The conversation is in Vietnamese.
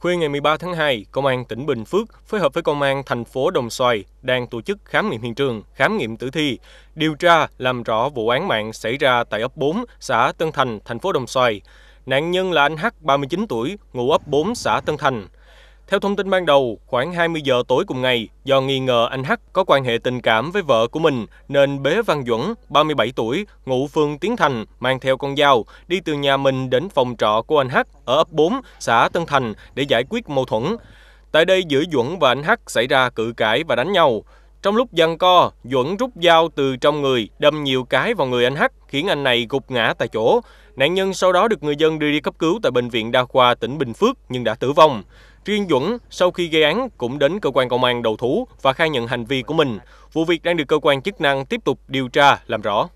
Khuya ngày 13 tháng 2, Công an tỉnh Bình Phước phối hợp với Công an thành phố Đồng Xoài đang tổ chức khám nghiệm hiện trường, khám nghiệm tử thi, điều tra làm rõ vụ án mạng xảy ra tại ấp 4, xã Tân Thành, thành phố Đồng Xoài. Nạn nhân là anh H, 39 tuổi, ngụ ấp 4, xã Tân Thành. Theo thông tin ban đầu, khoảng 20 giờ tối cùng ngày, do nghi ngờ anh H có quan hệ tình cảm với vợ của mình, nên Bế Văn Duẩn, 37 tuổi, ngụ phường Tiến Thành, mang theo con dao, đi từ nhà mình đến phòng trọ của anh H ở ấp 4, xã Tân Thành để giải quyết mâu thuẫn. Tại đây giữa Duẩn và anh H xảy ra cự cãi và đánh nhau. Trong lúc giằng co, Duẩn rút dao từ trong người, đâm nhiều cái vào người anh Hắc, khiến anh này gục ngã tại chỗ. Nạn nhân sau đó được người dân đưa đi cấp cứu tại Bệnh viện Đa khoa tỉnh Bình Phước nhưng đã tử vong. Riêng Duẩn sau khi gây án cũng đến cơ quan công an đầu thú và khai nhận hành vi của mình. Vụ việc đang được cơ quan chức năng tiếp tục điều tra, làm rõ.